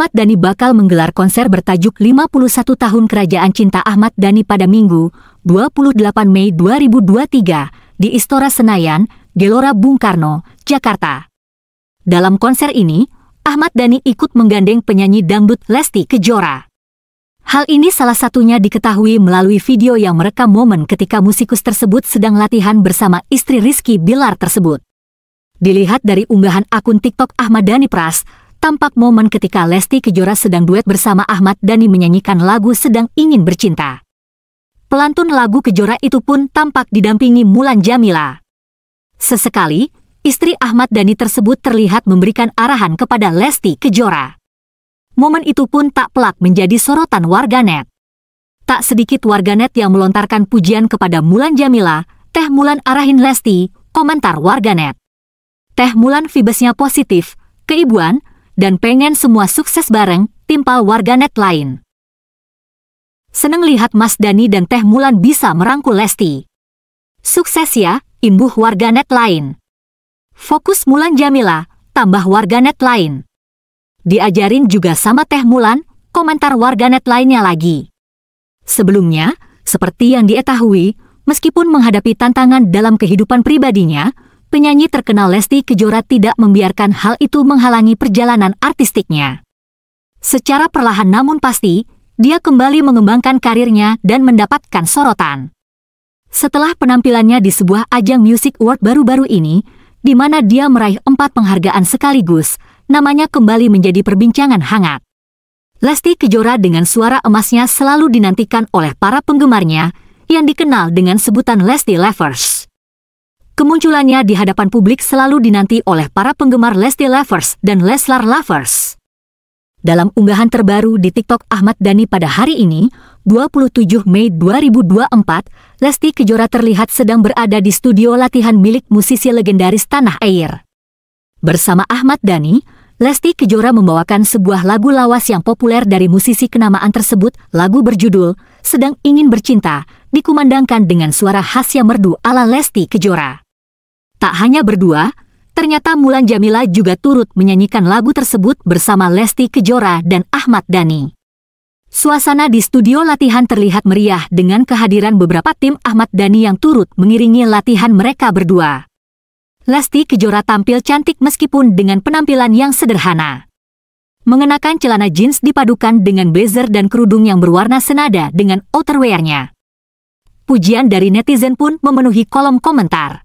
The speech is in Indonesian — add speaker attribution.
Speaker 1: Ahmad Dhani bakal menggelar konser bertajuk 51 Tahun Kerajaan Cinta Ahmad Dhani pada Minggu, 28 Mei 2023, di Istora Senayan, Gelora Bung Karno, Jakarta. Dalam konser ini, Ahmad Dhani ikut menggandeng penyanyi dangdut Lesti Kejora. Hal ini salah satunya diketahui melalui video yang merekam momen ketika musikus tersebut sedang latihan bersama istri Rizky Bilar tersebut. Dilihat dari unggahan akun TikTok Ahmad Dhani Pras, tampak momen ketika Lesti Kejora sedang duet bersama Ahmad Dhani menyanyikan lagu Sedang Ingin Bercinta. Pelantun lagu Kejora itu pun tampak didampingi Mulan Jamila. Sesekali, istri Ahmad Dhani tersebut terlihat memberikan arahan kepada Lesti Kejora. Momen itu pun tak pelak menjadi sorotan warganet. Tak sedikit warganet yang melontarkan pujian kepada Mulan Jamila, Teh Mulan arahin Lesti, komentar warganet. Teh Mulan vibesnya positif, keibuan, dan pengen semua sukses bareng, timpal warganet lain. Seneng lihat Mas Dani dan Teh Mulan bisa merangkul Lesti. Sukses ya, imbuh warganet lain. Fokus Mulan Jamila, tambah warganet lain. Diajarin juga sama Teh Mulan, komentar warganet lainnya lagi. Sebelumnya, seperti yang diketahui, meskipun menghadapi tantangan dalam kehidupan pribadinya, penyanyi terkenal Lesti Kejora tidak membiarkan hal itu menghalangi perjalanan artistiknya. Secara perlahan namun pasti, dia kembali mengembangkan karirnya dan mendapatkan sorotan. Setelah penampilannya di sebuah ajang Music Award baru-baru ini, di mana dia meraih empat penghargaan sekaligus, namanya kembali menjadi perbincangan hangat. Lesti Kejora dengan suara emasnya selalu dinantikan oleh para penggemarnya yang dikenal dengan sebutan Lesti Lovers kemunculannya di hadapan publik selalu dinanti oleh para penggemar Lesti Lovers dan Leslar Lovers. Dalam unggahan terbaru di TikTok Ahmad Dhani pada hari ini, 27 Mei 2024, Lesti Kejora terlihat sedang berada di studio latihan milik musisi legendaris Tanah Air. Bersama Ahmad Dhani, Lesti Kejora membawakan sebuah lagu lawas yang populer dari musisi kenamaan tersebut, lagu berjudul Sedang Ingin Bercinta, dikumandangkan dengan suara khas yang merdu ala Lesti Kejora. Tak hanya berdua, ternyata Mulan Jamila juga turut menyanyikan lagu tersebut bersama Lesti Kejora dan Ahmad Dhani. Suasana di studio latihan terlihat meriah dengan kehadiran beberapa tim Ahmad Dhani yang turut mengiringi latihan mereka berdua. Lesti Kejora tampil cantik meskipun dengan penampilan yang sederhana. Mengenakan celana jeans dipadukan dengan blazer dan kerudung yang berwarna senada dengan outerwear-nya. Pujian dari netizen pun memenuhi kolom komentar.